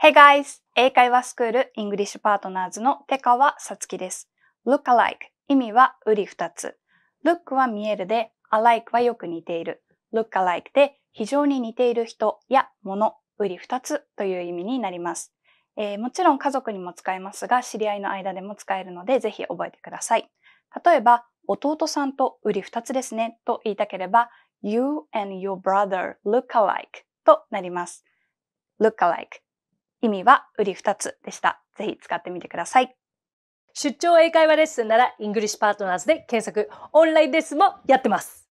Hey guys! 英会話スクール English Partners の手川さつきです。Look alike 意味はうり二つ。Look は見えるで、alike はよく似ている。Look alike で非常に似ている人や物、うり二つという意味になります、えー、もちろん家族にも使えますが、知り合いの間でも使えるので、ぜひ覚えてください。例えば、弟さんとうり二つですねと言いたければ、You and your brother look alike となります。look alike 意味は売り二つでした。ぜひ使ってみてください。出張英会話レッスンなら、イングリッシュパートナーズで検索、オンラインレッスンもやってます。